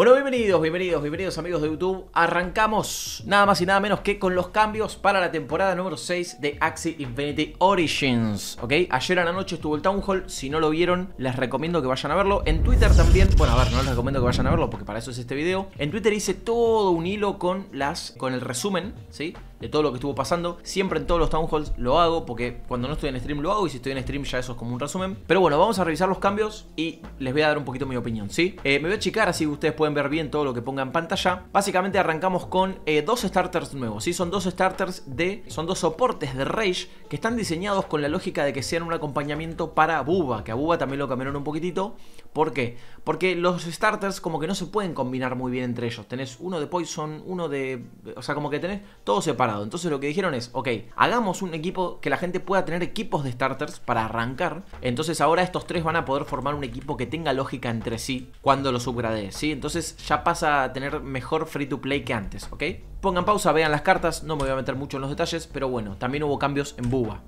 Bueno, bienvenidos, bienvenidos, bienvenidos amigos de YouTube. Arrancamos nada más y nada menos que con los cambios para la temporada número 6 de Axie Infinity Origins, ¿ok? Ayer a la noche estuvo el Town Hall, si no lo vieron, les recomiendo que vayan a verlo. En Twitter también, bueno, a ver, no les recomiendo que vayan a verlo porque para eso es este video. En Twitter hice todo un hilo con las con el resumen, ¿sí? de todo lo que estuvo pasando. Siempre en todos los town halls lo hago porque cuando no estoy en stream lo hago y si estoy en stream ya eso es como un resumen. Pero bueno, vamos a revisar los cambios y les voy a dar un poquito mi opinión, ¿sí? Eh, me voy a checar así ustedes pueden ver bien todo lo que ponga en pantalla. Básicamente arrancamos con eh, dos starters nuevos, ¿sí? Son dos starters de... son dos soportes de Rage que están diseñados con la lógica de que sean un acompañamiento para Buba, que a Buba también lo cambiaron un poquitito ¿Por qué? Porque los starters como que no se pueden combinar muy bien entre ellos. Tenés uno de Poison, uno de... O sea, como que tenés todo separado. Entonces lo que dijeron es, ok, hagamos un equipo que la gente pueda tener equipos de starters para arrancar. Entonces ahora estos tres van a poder formar un equipo que tenga lógica entre sí cuando lo subgradees, ¿sí? Entonces ya pasa a tener mejor free to play que antes, ¿ok? Pongan pausa, vean las cartas, no me voy a meter mucho en los detalles, pero bueno, también hubo cambios en Buba.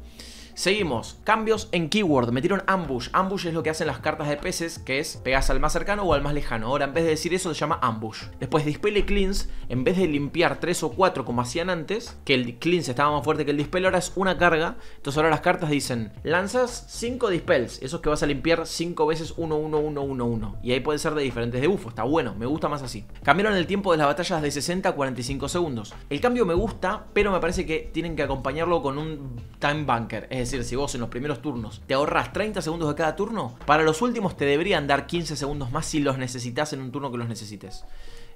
Seguimos. Cambios en keyword. Metieron ambush. Ambush es lo que hacen las cartas de peces, que es pegas al más cercano o al más lejano. Ahora, en vez de decir eso, se llama ambush. Después, dispel y cleanse. En vez de limpiar 3 o 4 como hacían antes, que el cleanse estaba más fuerte que el dispel, ahora es una carga. Entonces, ahora las cartas dicen: lanzas 5 dispels. Eso que vas a limpiar 5 veces 1, 1, 1, 1, 1. Y ahí puede ser de diferentes debufos. Está bueno, me gusta más así. Cambiaron el tiempo de las batallas de 60 a 45 segundos. El cambio me gusta, pero me parece que tienen que acompañarlo con un time bunker. Es decir, si vos en los primeros turnos te ahorras 30 segundos de cada turno, para los últimos te deberían dar 15 segundos más si los necesitas en un turno que los necesites.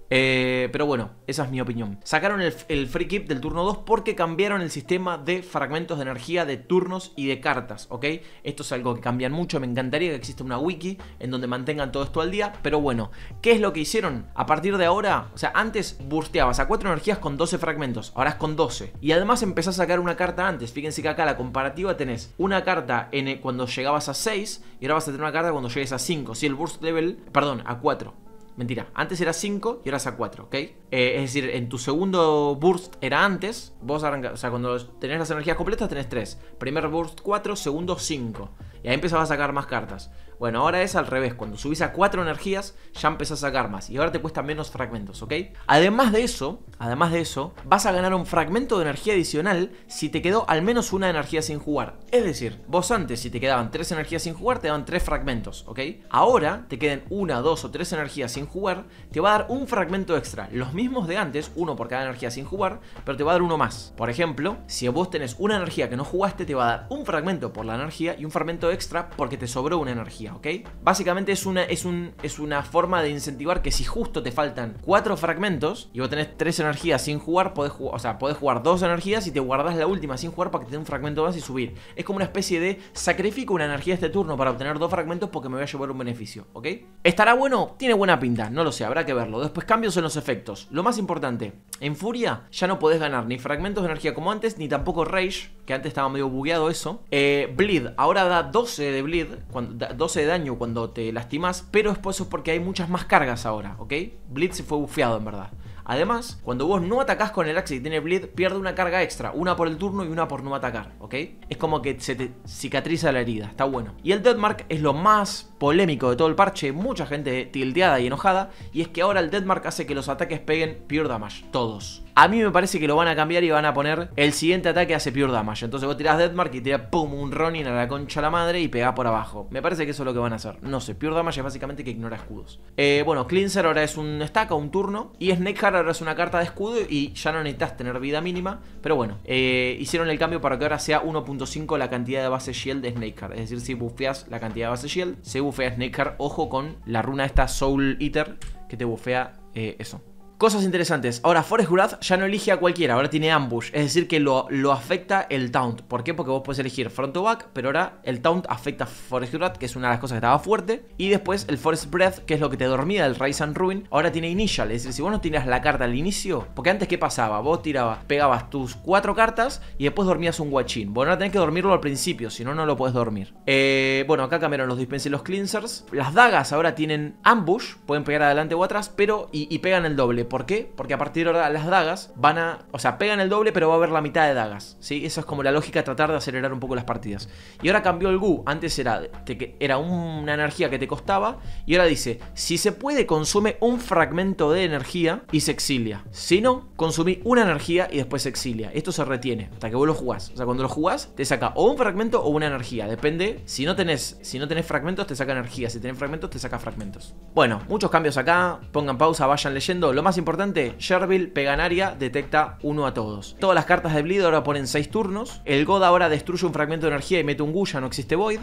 Eh, pero bueno, esa es mi opinión. Sacaron el, free keep del turno 2 porque cambiaron el sistema de fragmentos de energía, de turnos y de cartas, ¿ok? Esto es algo que cambian mucho, me encantaría que exista una wiki en donde mantengan todo esto al día, pero bueno, ¿qué es lo que hicieron? A partir de ahora, o sea, antes bursteabas a 4 energías con 12 fragmentos, ahora es con 12. Y además empezás a sacar una carta antes, fíjense que acá la comparativa tenés una carta cuando llegabas a 6 y ahora vas a tener una carta cuando llegues a 5, si el burst level, perdón, a 4. Mentira, antes era 5 y ahora es a 4, ¿ok? Eh, es decir, en tu segundo burst era antes, vos arrancas, o sea, cuando tenés las energías completas tenés 3. Primer burst 4, segundo 5. Y ahí empezabas a sacar más cartas. Bueno, ahora es al revés, cuando subís a 4 energías ya empezás a sacar más y ahora te cuesta menos fragmentos, ¿ok? Además de eso, además de eso, vas a ganar un fragmento de energía adicional si te quedó al menos una energía sin jugar. Es decir, vos antes si te quedaban 3 energías sin jugar te daban 3 fragmentos, ¿ok? Ahora te queden 1, 2 o 3 energías sin jugar, te va a dar un fragmento extra, los mismos de antes, uno por cada energía sin jugar, pero te va a dar uno más. Por ejemplo, si vos tenés una energía que no jugaste, te va a dar un fragmento por la energía y un fragmento extra porque te sobró una energía. ¿ok? Básicamente es una, es, un, es una forma de incentivar que si justo te faltan 4 fragmentos y vos tenés tres energías sin jugar, podés jugar, o sea, podés jugar dos energías y te guardás la última sin jugar para que te un fragmento más y subir. Es como una especie de sacrifico una energía este turno para obtener dos fragmentos porque me voy a llevar un beneficio, ¿ok? ¿Estará bueno? Tiene buena pinta, no lo sé, habrá que verlo. Después cambios en los efectos. Lo más importante, en Furia ya no podés ganar ni fragmentos de energía como antes, ni tampoco Rage, que antes estaba medio bugueado eso. Eh, bleed, ahora da 12 de Bleed, cuando, 12 de daño cuando te lastimas, pero después es porque hay muchas más cargas ahora, ¿ok? Blitz se fue bufeado en verdad. Además, cuando vos no atacás con el axe y tiene Bleed, pierde una carga extra, una por el turno y una por no atacar, ¿ok? Es como que se te cicatriza la herida, está bueno. Y el Deadmark es lo más polémico de todo el parche, mucha gente tildeada y enojada, y es que ahora el Deadmark hace que los ataques peguen pure damage, todos. A mí me parece que lo van a cambiar y van a poner el siguiente ataque hace pure damage. Entonces vos tirás Deadmark y tirás pum, un Ronin a la concha la madre y pega por abajo. Me parece que eso es lo que van a hacer. No sé, pure damage es básicamente que ignora escudos. Eh, bueno, Cleanser ahora es un stack o un turno. Y Snakeheart ahora es una carta de escudo y ya no necesitas tener vida mínima. Pero bueno, eh, hicieron el cambio para que ahora sea 1.5 la cantidad de base shield de Snakeheart. Es decir, si bufeas la cantidad de base shield, se bufea Snakeheart. Ojo con la runa esta Soul Eater que te bufea eh, eso. Cosas interesantes. Ahora, Forest Wrath ya no elige a cualquiera, ahora tiene ambush. Es decir, que lo, lo afecta el taunt. ¿Por qué? Porque vos podés elegir front o back, pero ahora el taunt afecta a Forest Wrath, que es una de las cosas que estaba fuerte. Y después el Forest Breath, que es lo que te dormía El Rise and Ruin, ahora tiene initial. Es decir, si vos no tiras la carta al inicio, porque antes ¿qué pasaba? Vos tirabas, pegabas tus cuatro cartas y después dormías un guachín. Bueno, ahora tenés que dormirlo al principio, si no, no lo puedes dormir. Eh, bueno, acá cambiaron los dispenses y los cleansers. Las dagas ahora tienen ambush, pueden pegar adelante o atrás, pero y pegan el doble ¿Por qué? Porque a partir de ahora las dagas van a... O sea, pegan el doble, pero va a haber la mitad de dagas. ¿sí? Esa es como la lógica, tratar de acelerar un poco las partidas. Y ahora cambió el Gu. Antes era, te, era una energía que te costaba. Y ahora dice, si se puede, consume un fragmento de energía y se exilia. Si no, consumí una energía y después se exilia. Esto se retiene hasta que vos lo jugás. O sea, cuando lo jugás, te saca o un fragmento o una energía. Depende. Si no tenés, si no tenés fragmentos, te saca energía. Si tenés fragmentos, te saca fragmentos. Bueno, muchos cambios acá. Pongan pausa, vayan leyendo. Lo más importante, Sherville área, detecta uno a todos. Todas las cartas de Bleed ahora ponen 6 turnos. El God ahora destruye un fragmento de energía y mete un Guya, no existe Void.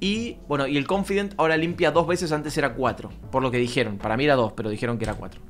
Y bueno, y el Confident ahora limpia dos veces, antes era 4, por lo que dijeron. Para mí era 2, pero dijeron que era 4.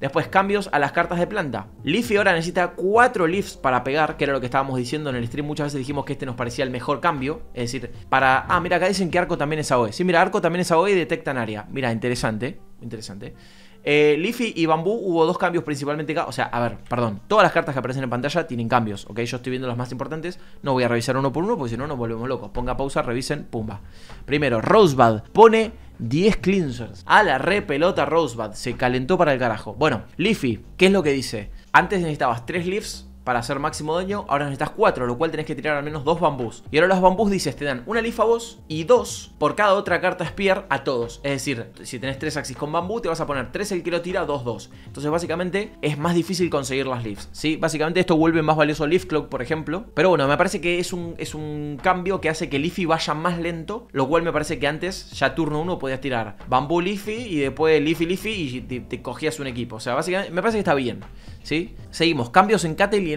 Después cambios a las cartas de planta. Leafy ahora necesita 4 Leafs para pegar, que era lo que estábamos diciendo en el stream. Muchas veces dijimos que este nos parecía el mejor cambio. Es decir, para... Ah, mira, acá dicen que Arco también es AOE. Sí, mira, Arco también es AOE y detecta en área. Mira, interesante. Interesante. Eh, Liffy y Bambú hubo dos cambios principalmente. O sea, a ver, perdón. Todas las cartas que aparecen en pantalla tienen cambios, ¿ok? Yo estoy viendo las más importantes. No voy a revisar uno por uno porque si no nos volvemos locos. Ponga pausa, revisen, pumba. Primero, Rosebud pone 10 cleansers. A la re pelota Rosebud. Se calentó para el carajo. Bueno, Leafy, ¿qué es lo que dice? Antes necesitabas 3 leaves para hacer máximo daño, ahora necesitas cuatro lo cual tenés que tirar al menos dos bambús. Y ahora los bambús, dices, te dan una leaf a vos y dos por cada otra carta spear a todos. Es decir, si tenés 3 axis con bambú, te vas a poner 3 el que lo tira, 2, 2. Entonces, básicamente, es más difícil conseguir las leaves, ¿sí? Básicamente, esto vuelve más valioso Leaf Clock, por ejemplo. Pero bueno, me parece que es un, es un cambio que hace que Leafy vaya más lento, lo cual me parece que antes, ya turno 1, podías tirar bambú Leafy y después Leafy Leafy y te, cogías un equipo. O sea, básicamente, me parece que está bien, ¿sí? Seguimos, cambios en Catelyn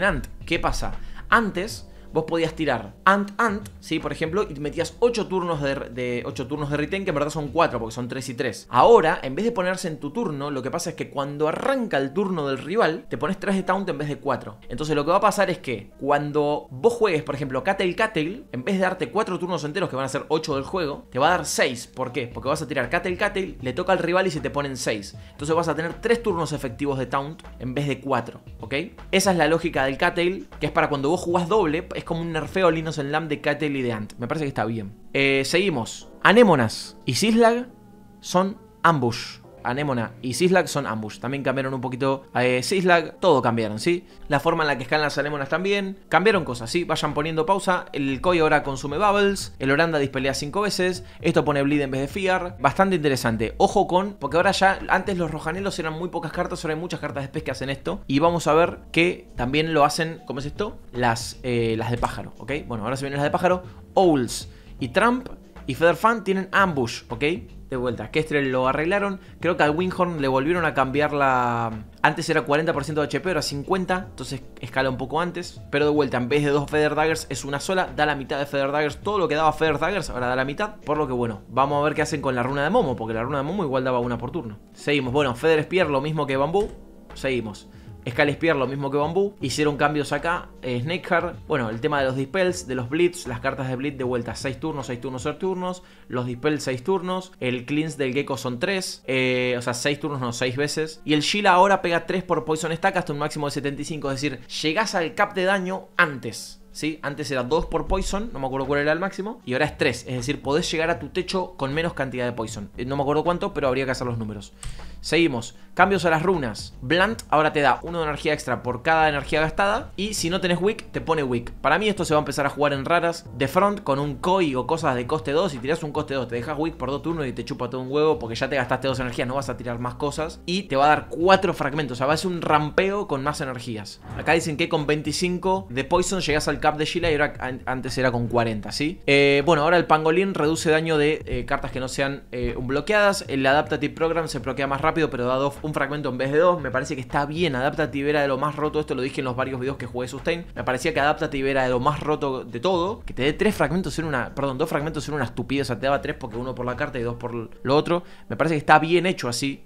¿Qué pasa? Antes vos podías tirar Ant-Ant, ¿sí? Por ejemplo, y te metías 8 turnos de, de turnos de retain, que en verdad son 4, porque son 3 y 3. Ahora, en vez de ponerse en tu turno, lo que pasa es que cuando arranca el turno del rival, te pones 3 de taunt en vez de 4. Entonces lo que va a pasar es que cuando vos juegues, por ejemplo, Cattle-Cattle, en vez de darte 4 turnos enteros, que van a ser 8 del juego, te va a dar 6. ¿Por qué? Porque vas a tirar Cattle-Cattle, le toca al rival y se te ponen 6. Entonces vas a tener 3 turnos efectivos de taunt en vez de 4, ¿ok? Esa es la lógica del Cattle, que es para cuando vos jugás doble, es como un nerfeo Linus en Lamb de Catel de Ant. Me parece que está bien. Eh, seguimos. Anémonas y Sislag son ambush. Anemona y Sislag son ambush. También cambiaron un poquito a eh, todo cambiaron, ¿sí? La forma en la que escalan las Anemonas también. Cambiaron cosas, ¿sí? Vayan poniendo pausa. El Koi ahora consume bubbles. El Oranda dispelea 5 veces. Esto pone bleed en vez de fear. Bastante interesante. Ojo con, porque ahora ya, antes los rojanelos eran muy pocas cartas, ahora hay muchas cartas de pez que hacen esto. Y vamos a ver que también lo hacen, ¿cómo es esto? Las, eh, las de pájaro, ¿ok? Bueno, ahora se vienen las de pájaro. Owls y Trump y Feather Fan tienen ambush, ¿ok? de vuelta. Kestrel lo arreglaron. Creo que al Winghorn le volvieron a cambiar la. Antes era 40% de HP, ahora 50. Entonces escala un poco antes. Pero de vuelta, en vez de dos Feather Daggers, es una sola. Da la mitad de Feather Daggers. Todo lo que daba Feather Daggers, ahora da la mitad. Por lo que bueno, vamos a ver qué hacen con la runa de Momo. Porque la runa de Momo igual daba una por turno. Seguimos. Bueno, Feather Spear, lo mismo que Bambú. Seguimos. Scalespierre lo mismo que Bambú. Hicieron cambios acá. Eh, Snakeheart, bueno, el tema de los dispels, de los blitz, las cartas de blitz de vuelta 6 turnos, 6 turnos, 6 turnos. Los dispels 6 turnos. El cleanse del gecko son 3. Eh, o sea, 6 turnos, no, 6 veces. Y el Sheila ahora pega 3 por Poison Stack hasta un máximo de 75. Es decir, llegás al cap de daño antes. Antes era 2 por Poison, no me acuerdo cuál era el máximo, y ahora es 3. Es decir, podés llegar a tu techo con menos cantidad de Poison. Eh, no me acuerdo cuánto, pero habría que hacer los números. Seguimos. Cambios a las runas. Blunt ahora te da 1 de energía extra por cada energía gastada. Y si no tenés Wick, te pone Wick. Para mí esto se va a empezar a jugar en raras. De front con un Koi o cosas de coste 2. y tiras un coste 2, te dejas Wick por 2 turnos y te chupa todo un huevo porque ya te gastaste 2 energías, no vas a tirar más cosas. Y te va a dar 4 fragmentos. O sea, va a ser un rampeo con más energías. Acá dicen que con 25 de Poison llegás al cap de Sheila y antes era con 40, ¿sí? Eh, bueno, ahora el pangolín reduce daño de eh, cartas que no sean eh, bloqueadas. El Adaptative Program se bloquea más rápido, pero da un fragmento en vez de dos. Me parece que está bien. Adaptative era de lo más roto. Esto lo dije en los varios videos que jugué Sustain. Me parecía que Adaptative era de lo más roto de todo. Que te dé tres fragmentos en una. Perdón, dos fragmentos en una estupidez. O te daba tres porque uno por la carta y dos por lo otro. Me parece que está bien hecho así.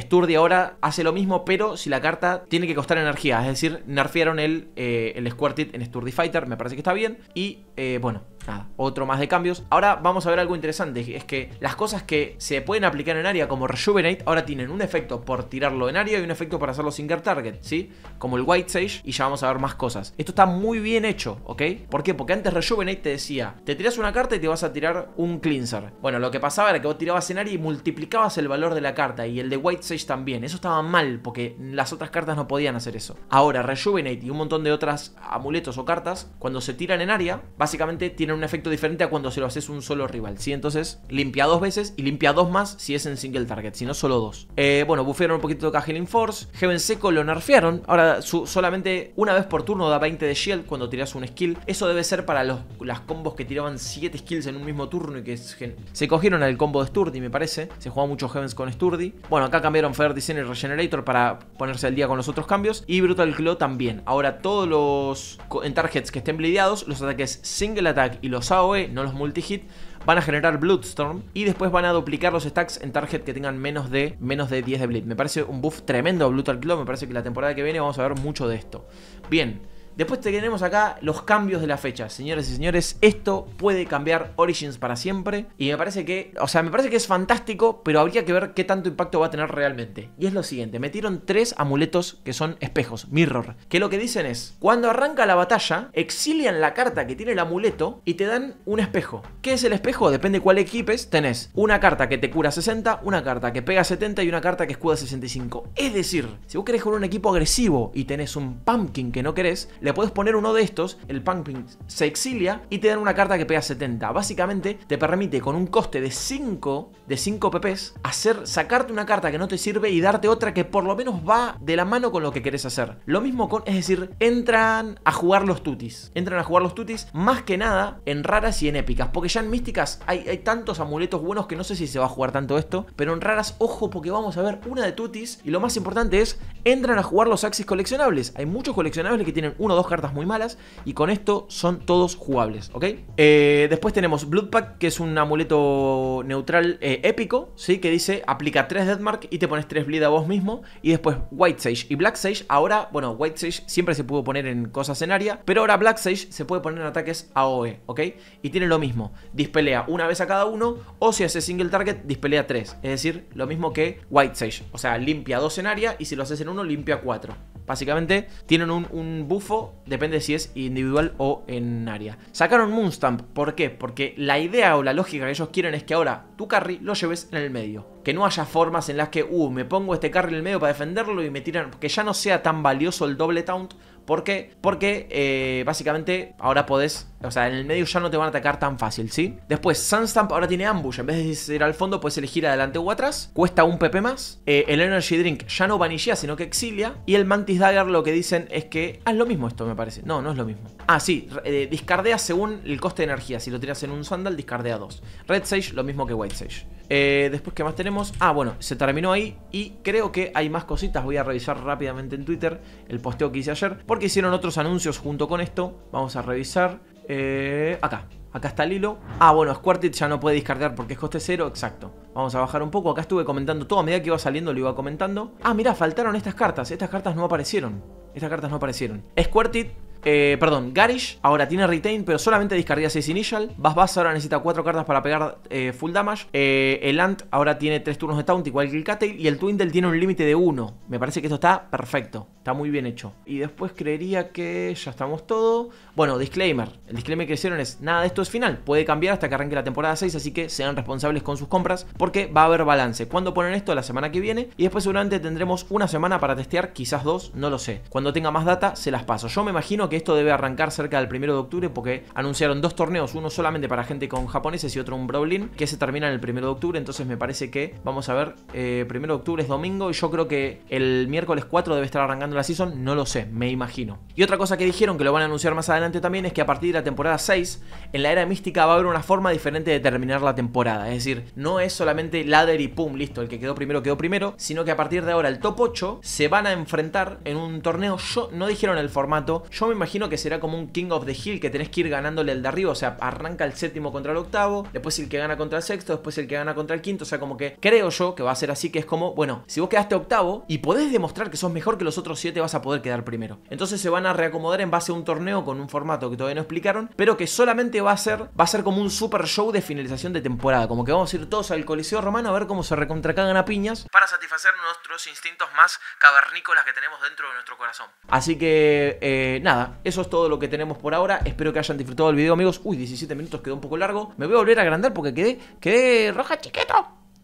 Sturdy ahora hace lo mismo, pero si la carta tiene que costar energía. Es decir, nerfearon el, el Squirtit en Sturdy Fighter me parece que está bien. Y eh, bueno, nada, otro más de cambios. Ahora vamos a ver algo interesante, es que las cosas que se pueden aplicar en área como Rejuvenate ahora tienen un efecto por tirarlo en área y un efecto para hacerlo single target, ¿sí? Como el White Sage y ya vamos a ver más cosas. Esto está muy bien hecho, ¿ok? ¿Por qué? Porque antes Rejuvenate te decía, te tiras una carta y te vas a tirar un cleanser. Bueno, lo que pasaba era que vos tirabas en área y multiplicabas el valor de la carta y el de White Sage también. Eso estaba mal porque las otras cartas no podían hacer eso. Ahora Rejuvenate y un montón de otras amuletos o cartas cuando se tiran en área, básicamente tienen un efecto diferente a cuando se lo haces un solo rival, Si Entonces, limpia dos veces y limpia dos más si es en single target, si no solo dos. Eh, bueno, Buffearon un poquito de in Force, Heaven Seco lo nerfearon, ahora solamente una vez por turno da 20 de shield cuando tiras un skill, eso debe ser para los, las combos que tiraban 7 skills en un mismo turno y que se cogieron el combo de Sturdy, me parece, se juega mucho Heavens con Sturdy. Bueno, acá cambiaron Fair Design y Regenerator para ponerse al día con los otros cambios y Brutal Claw también. Ahora todos los en targets que estén blideados, los ataques Single Attack y los AOE, no los multi-hit, van a generar Bloodstorm y después van a duplicar los stacks en target que tengan menos de, menos de 10 de bleed. Me parece un buff tremendo a Blutal me parece que la temporada que viene vamos a ver mucho de esto. Bien. Después tenemos acá los cambios de la fecha. Señores y señores, esto puede cambiar Origins para siempre. Y me parece que, o sea, me parece que es fantástico, pero habría que ver qué tanto impacto va a tener realmente. Y es lo siguiente, metieron tres amuletos que son espejos, mirror. Que lo que dicen es, cuando arranca la batalla, exilian la carta que tiene el amuleto y te dan un espejo. ¿Qué es el espejo? Depende cuál equipes, tenés una carta que te cura 60, una carta que pega 70 y una carta que escuda 65. Es decir, si vos querés jugar un equipo agresivo y tenés un pumpkin que no querés, le puedes poner uno de estos, el Pumpkin se exilia y te dan una carta que pega 70. Básicamente te permite con un coste de 5, de 5 pp's, hacer, sacarte una carta que no te sirve y darte otra que por lo menos va de la mano con lo que querés hacer. Lo mismo con, es decir, entran a jugar los tutis. Entran a jugar los tutis más que nada en raras y en épicas, porque ya en místicas hay, hay tantos amuletos buenos que no sé si se va a jugar tanto esto, pero en raras, ojo, porque vamos a ver una de tutis y lo más importante es, entran a jugar los axis coleccionables. Hay muchos coleccionables que tienen uno dos cartas muy malas. Y con esto son todos jugables, ¿ok? Eh, después tenemos Bloodpack, que es un amuleto neutral eh, épico, ¿sí? Que dice, aplica 3 Deadmark y te pones 3 Bleed a vos mismo. Y después White Sage y Black Sage. Ahora, bueno, White Sage siempre se pudo poner en cosas en área, pero ahora Black Sage se puede poner en ataques AOE, ¿ok? Y tiene lo mismo, dispelea una vez a cada uno, o si hace single target, dispelea 3. Es decir, lo mismo que White Sage, o sea, limpia 2 en área y si lo haces en uno, limpia 4. Básicamente tienen un, un bufo depende si es individual o en área. Sacaron Moonstamp, ¿por qué? Porque la idea o la lógica que ellos quieren es que ahora tu carry lo lleves en el medio. Que no haya formas en las que, uh, me pongo este carry en el medio para defenderlo y me tiran... Que ya no sea tan valioso el doble taunt. ¿Por qué? Porque eh, básicamente ahora podés o sea, en el medio ya no te van a atacar tan fácil, ¿sí? Después, Sunstamp ahora tiene ambush. En vez de ir al fondo, puedes elegir adelante o atrás. Cuesta un PP más. Eh, el Energy Drink ya no vanillea, sino que exilia. Y el Mantis Dagger lo que dicen es que... Ah, es lo mismo esto, me parece. No, no es lo mismo. Ah, sí. Eh, discardea según el coste de energía. Si lo tiras en un Sandal, discardea dos. Red Sage, lo mismo que White Sage. Eh, después, ¿qué más tenemos? Ah, bueno, se terminó ahí y creo que hay más cositas. Voy a revisar rápidamente en Twitter el posteo que hice ayer porque hicieron otros anuncios junto con esto. Vamos a revisar. Eh, acá. Acá está el hilo. Ah, bueno, Squirtit ya no puede descargar porque es coste cero. Exacto. Vamos a bajar un poco. Acá estuve comentando todo. A medida que iba saliendo lo iba comentando. Ah, mira faltaron estas cartas. Estas cartas no aparecieron. Estas cartas no aparecieron. Squirtit eh, perdón, Garish ahora tiene retain, pero solamente discardía 6 initial. Bass ahora necesita 4 cartas para pegar eh, full damage. Eh, el Ant ahora tiene 3 turnos de taunt, igual que el Cattail. Y el Twindle tiene un límite de 1. Me parece que esto está perfecto. Está muy bien hecho. Y después creería que ya estamos todo. Bueno, disclaimer. El disclaimer que hicieron es, nada de esto es final. Puede cambiar hasta que arranque la temporada 6, así que sean responsables con sus compras porque va a haber balance. Cuando ponen esto? La semana que viene. Y después seguramente tendremos una semana para testear, quizás dos, no lo sé. Cuando tenga más data, se las paso. Yo me imagino que esto debe arrancar cerca del 1 de octubre porque anunciaron dos torneos, uno solamente para gente con japoneses y otro un Brawlin, que se termina en el 1 de octubre, entonces me parece que vamos a ver, eh, primero de octubre es domingo y yo creo que el miércoles 4 debe estar arrancando la season, no lo sé, me imagino. Y otra cosa que dijeron, que lo van a anunciar más adelante también, es que a partir de la temporada 6, en la era mística va a haber una forma diferente de terminar la temporada, es decir, no es solamente ladder y pum, listo, el que quedó primero quedó primero, sino que a partir de ahora el top 8 se van a enfrentar en un torneo, yo no dijeron el formato, yo me imagino que será como un King of the Hill que tenés que ir ganándole el de arriba. O sea, arranca el séptimo contra el octavo, después el que gana contra el sexto, después el que gana contra el quinto. O sea, como que creo yo que va a ser así, que es como, bueno, si vos quedaste octavo y podés demostrar que sos mejor que los otros siete, vas a poder quedar primero. Entonces se van a reacomodar en base a un torneo con un formato que todavía no explicaron, pero que solamente va a ser, va a ser como un super show de finalización de temporada. Como que vamos a ir todos al Coliseo Romano a ver cómo se recontracagan a piñas para satisfacer nuestros instintos más cavernícolas que tenemos dentro de nuestro corazón. Así que, eh, nada, eso es todo lo que tenemos por ahora. Espero que hayan disfrutado el video, amigos. Uy, 17 minutos quedó un poco largo. Me voy a volver a agrandar porque quedé, quedé roja chiquito.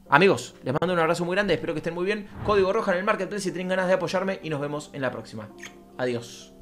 Amigos, les mando un abrazo muy grande, espero que estén muy bien. Código roja en el marketplace si tienen ganas de apoyarme y nos vemos en la próxima. Adiós.